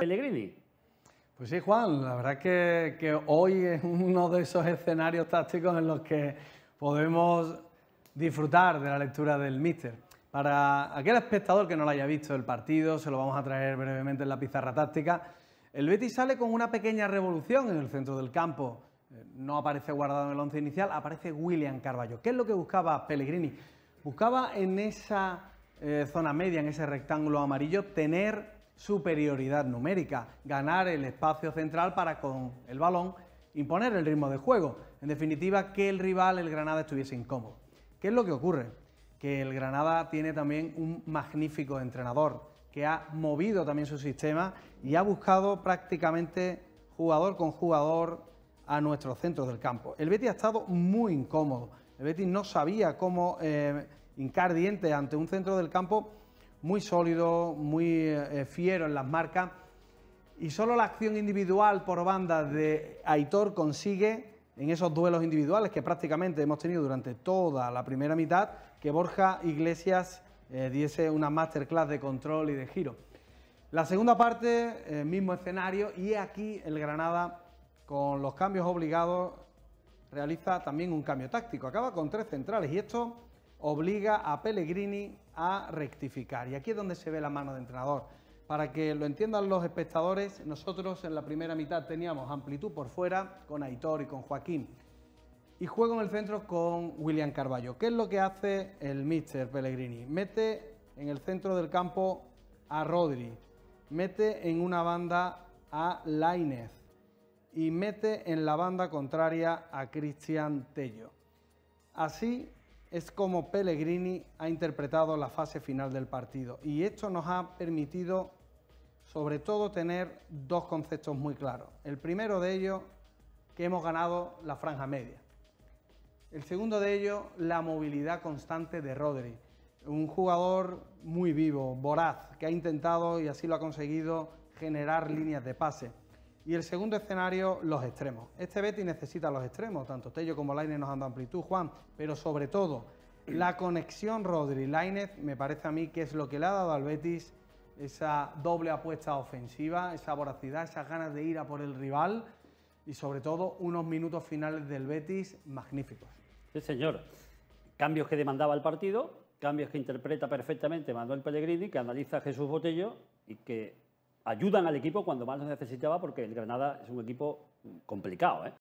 Pellegrini. Pues sí, Juan, la verdad es que, hoy es uno de esos escenarios tácticos en los que podemos disfrutar de la lectura del míster. Para aquel espectador que no lo haya visto el partido, se lo vamos a traer brevemente en la pizarra táctica. El Betis sale con una pequeña revolución en el centro del campo. Eh, no aparece guardado en el once inicial, aparece William Carballo. ¿Qué es lo que buscaba Pellegrini? Buscaba en esa eh, zona media, en ese rectángulo amarillo, tener superioridad numérica, ganar el espacio central para con el balón imponer el ritmo de juego, en definitiva que el rival, el Granada, estuviese incómodo. ¿Qué es lo que ocurre? Que el Granada tiene también un magnífico entrenador que ha movido también su sistema y ha buscado prácticamente jugador con jugador a nuestro centro del campo. El Betis ha estado muy incómodo. El Betis no sabía cómo eh, incardiente ante un centro del campo muy sólido, muy eh, eh, fiero en las marcas. Y solo la acción individual por banda de Aitor consigue en esos duelos individuales que prácticamente hemos tenido durante toda la primera mitad que Borja Iglesias eh, diese una masterclass de control y de giro. La segunda parte, mismo escenario, y aquí el Granada con los cambios obligados realiza también un cambio táctico. Acaba con tres centrales y esto obliga a Pellegrini a rectificar. Y aquí es donde se ve la mano de entrenador. Para que lo entiendan los espectadores, nosotros en la primera mitad teníamos amplitud por fuera con Aitor y con Joaquín. Y juego en el centro con William Carballo. ¿Qué es lo que hace el mister Pellegrini? Mete en el centro del campo a Rodri, mete en una banda a Lainez y mete en la banda contraria a Cristian Tello. Así es como Pellegrini ha interpretado la fase final del partido. Y esto nos ha permitido, sobre todo, tener dos conceptos muy claros. El primero de ellos, que hemos ganado la franja media. El segundo de ellos, la movilidad constante de Rodri. Un jugador muy vivo, voraz, que ha intentado, y así lo ha conseguido, generar líneas de pase. Y el segundo escenario, los extremos. Este Betis necesita los extremos, tanto Tello como Lainez nos han dado amplitud, Juan, pero sobre todo la conexión Rodri-Lainez me parece a mí que es lo que le ha dado al Betis esa doble apuesta ofensiva, esa voracidad, esas ganas de ir a por el rival y sobre todo unos minutos finales del Betis magníficos. Sí, señor. Cambios que demandaba el partido, cambios que interpreta perfectamente Manuel Pellegrini, que analiza Jesús Botello y que ayudan al equipo cuando más lo necesitaba porque el Granada es un equipo complicado. ¿eh?